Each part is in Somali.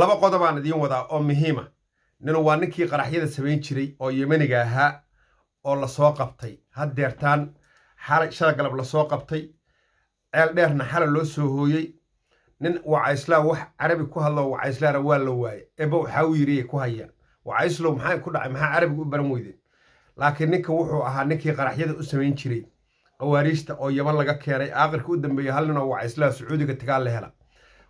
laba qodobaan idiin wadaa oo muhiima ah. ninu waa ninkii qaraxyada samayn jiray oo yemeniga ahaa oo lasoo qabtay haddeertaan shala galab lasoo qabtay ceel dheerna xala loo soo hooyey nin wacayslaa wax carabi ku hadloo wacaislaana waa la waayay eba waxaa u yiriay ku hayeen wacayslow maxay ku dhacay maxaa carabiga u baran weydeen laakiin ninka wuxuu ahaa ninkii qaraxyada u samayn jiray qawaariijta oo yaman laga keenay aakhirka u dambeeyey hal nin oo wacaislaan sacuudiga tagaa la hela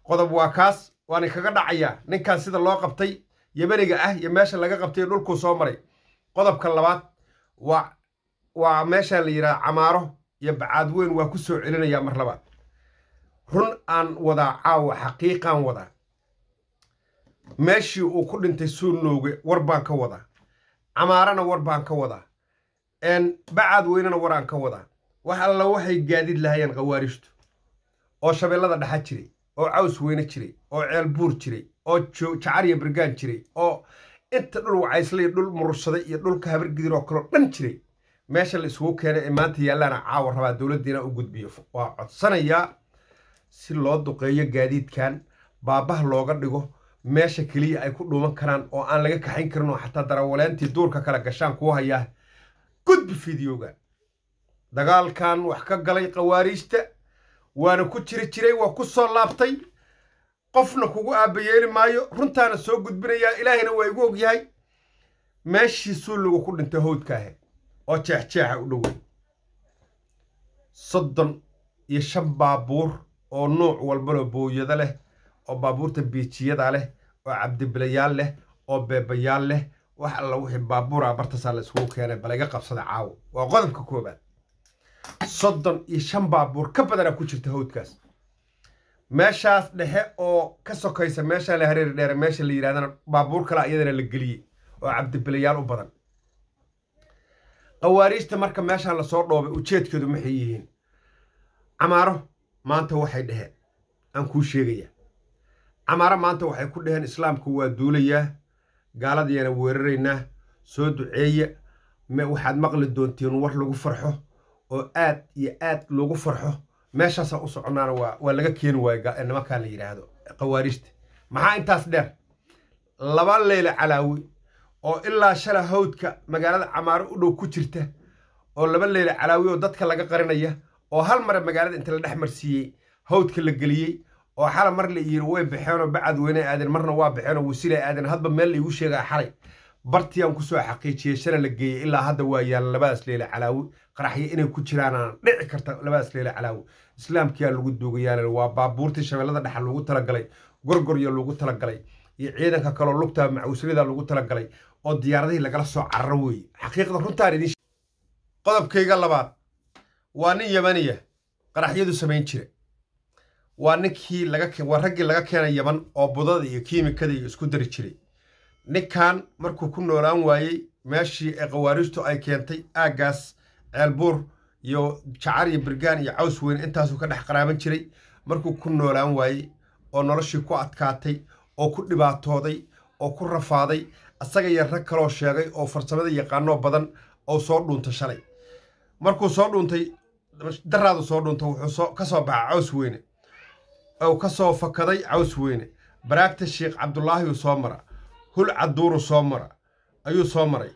qodob waa kaas waana kaga dhacayaa ninkan sida loo qabtay yemeniga ah iyo meesha laga qabtay dhulkuu soo maray qodobka labaad waa waa meeshaa la yidhaha camaaro iyo bacaad weyn waa ku soo celinayaa mar labaad run aan wadaa caawa xaqiiqaan wadaa meeshii uu ku dhintay nooge war baan ka wadaa camaarana war baan ka wadaa bacaad weynena waraan ka wadaa wax alla waxay gaadid lahayeen khawaarijtu oo shabeellada dhexa jiray oo caws weyne jiray oo ceel buur jiray oo jacar iyo jiray oo inta dhul wacaysla iyo dhul murursaday iyo dhulka habargidir oo kaleo dhan jiray meesha la isugu keenay ee maanta yaallaana caawa rabaa dowladdiina u gudbiyo waa codsanayaa si loo duqeeyo gaadiidkan baabaha looga dhigo meesha keliya ay ku dhuuman karaan oo aan laga kaxin karin oo xataa darawaleentii duurka kale gashaan kuu hayaa gudbi fideogan dagaalkan wax ka galay khawaariijta waana ku jiri jiray waa ku soo laabtay qofna kugu aabbayeeli maayo runtaana soo gudbinayaa ilaahayna waa igu og yahay meeshii lagu ku dhintay howdkaahe oo jeexjeexa u dhowey soddon iyo shan baabuur oo nuuc walbaloo booyado leh oo baabuurta biijiyada leh oo cabdibilayaal leh oo beebayaal leh wax alla wixii baabuura bartasaa la iskugu keenay bala iga qabsada caawo waa qodobka koobaad soddon iyo shan baabuur ka badana ku jirta hawdkaas meeshaas dhexe oo ka sokaysa meeshaa la hareeri dheere meesha la yidhahdana baabuur kale iyadana la geliyey oo cabdibilayaal u badan qawaariijta marka meeshaan lasoo dhoobay ujeedkeedu maxay yihiin camaaro maanta waxay dheheen aan kuu sheegayaa camaaro maanta waxay ku dheheen islaamku waa duulayaa gaaladiyana weeraraynaa soo duceeya waxaad maqli doontiin war lagu farxo oo aad iyo aad loogu farxo meeshaasaa u soconaana waa waa laga keeni waaya nimankaa la yidhaahdo khawaarijta maxaa intaas dheer laba leyla calaawi oo ilaa shala hawdka magaalada camaaro u dhow ku jirta oo laba leyla calaawi oo dadka laga qarinaya oo hal mare magaalada inta la dhex marsiiyey hawdka la geliyey oo xala mar la yiri way baxeenoo bacad weyne aadeen marna waa baxeenoo wasila aadeen hadba meel laigu sheegaa xalay bartii aan kusoo xaqiijiyey shalay la geeyey ilaa hadda waa yaala labadaas leele calaawi qaraxyo inay ku jiraan dhici karta labadaas leele calaawo islaamkiyaa lagu duugayaal waa baabuurtii shabeellada dhexal lagu talagalay gorgorya lagu talagalay iyo ciidanka kaloo lugta macuuslida lagu talagalay oo diyaaradihii lagala soo cararo weeye xaqiiqda runtaan idin qodobkayga labaad waa nin yamaniya qaraxyadu samayn jira waa ninkii laga waa raggii laga keenay yaman oo budada iyo kiimikada iyo isku dari jiray ninkan markuu ku noolaan waayey meeshii ee khawaariijtu ay keentay aaggaas ceelbuur iyo jacar iyo birgaan iyo caws weyn intaasuu ka dhex qaraaban jiray markuu ku noolaan waayey oo noloshii ku adkaatay oo ku dhibaatooday oo ku rafaaday asaga iyo rag kaloo sheegay oo farsamada yaqaanoo badan oo soo dhuunta shalay markuu soo dhuuntay daraadu soo dhuunta wuxuu ka soo baxay caws weyne ou ka soo fakaday caws weyne baraagta sheekh cabdulaahiyuu soo mara hulcaduuru soo mara ayuu soo maray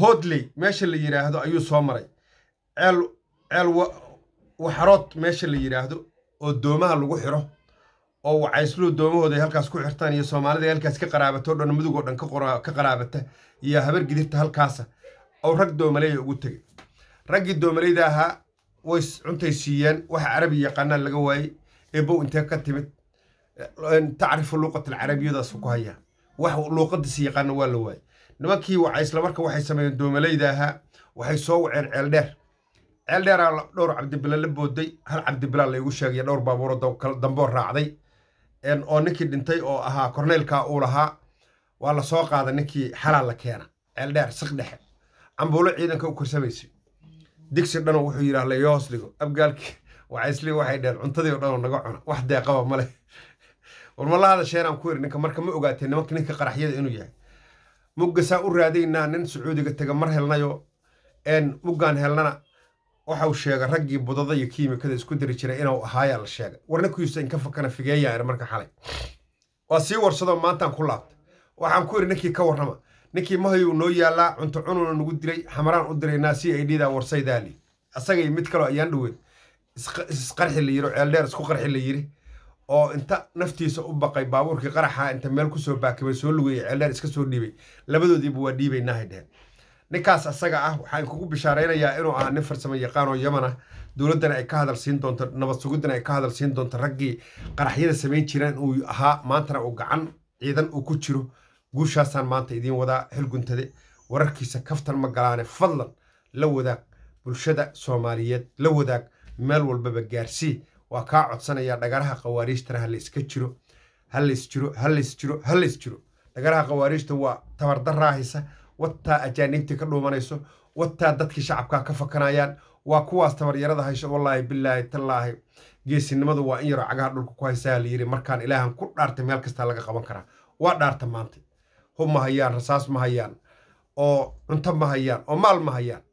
hoodley meesha la yidhaahdo ayuu soo maray ceel ceel waxarood meesha la yidhaahdo oo doomaha lagu xiro oo wacaysluhu doomahooday halkaas ku xirtaan iyo soomaalidaay halkaas ka qaraabato o dhan mudugoo dhan ka qaraabata iyo habar gidirta halkaasa ou rag doomaleeya ugu tegay raggii doomaleyda ahaa way cuntay siiyeen waxa carabi yaqaanaan laga waayey ee bow intee ka timid tacrifu luuqat alcarabiyadaas ku haya wax luuqadiisa yaqaana waa la waayay nimankii wacay islamarka waxay sameeyeen doomalayda ahaa waxay soo waceen ceeldheer ceeldheeraa dhowr cabdibila la booday hal cabdibila laygu sheegaya dhowr baabuuro damboo raacday oo ninkii dhintay oo ahaa korneylkaa uu lahaa waa la soo qaada ninkii xalaa la keena ceeldheer siq dhexe cambuulo ciidanka u korsamaysa digsi dhano wuxuu yidhaah layoo hoos dhigo abgaalkii wacaysli waxay dheen cuntadii o dhan oo naga cuna wax deeqaba ma leh warmalahada sheeraan ku iri ninka marka ma ogaatee nimanka ninka qaraxyada inuu yahay muggasaa u raadaynaa nin sacuudiga tega mar helnayo n muggaan helnana waxau sheegay raggii budada iyo kiimikada isku diri jiray inuu ahaayaa la sheegay warninkiisu inka fakana figeeyaa marka xalay waa sii warsado maantaan ku laabtay waxaan ku iri ninkii ka warrama ninkii mahayuu noo yaallaa cunto cununa nagu dilay xamaraan u diraynaa c i d warsaydaali asagay mid kaloo ayaan dhaweed isqarxi la yiri ceeldheer isku qarxi la yiri oo inta naftiisa u baqay baabuurkii qaraxa inta meel kusoo baakibay soo lugayay ceeldheer iska soo dhiibay labadoodiiba waa dhiibaynahay dheheen ninkaas asaga ah waxaan kugu bishaaraynayaa inuu ahaa nin farsamo yaqaan oo yaman ah dowladdana ay ka hadalsiin doonto nabad suguddana ay ka hadal siin doonto raggii qaraxyada samayn jireen uu ahaa maantana uu gacan ciidan uu ku jiro guushaasaan maanta idiin wadaa xilguntade wararkiisa kaftan ma galaane fadlan la wadaag bulshada soomaaliyeed la wadaag meel walbaba gaarsii waa kaa codsanaya dhagaraha khawaariijtana halayska jiro halays jiro halays jiro halays jiro dhagaraha khawaariijta waa tabardarraahaysa wataa ajaaniibtii ka dhuumanayso wataa dadkii shacabkaa ka fakanayaan waa kuwaas tabaryarada haysha wallaahi bilaahi tallaahi geesinimadu waa in yaroo cagaha dhulka ku haysaa layiri markaan ilaahan ku dhaartay meel kastaa laga qaban karaa waa dhaarta maanta hub ma hayaan rasaas ma hayaan oo cunto ma hayaan oo maal ma hayaan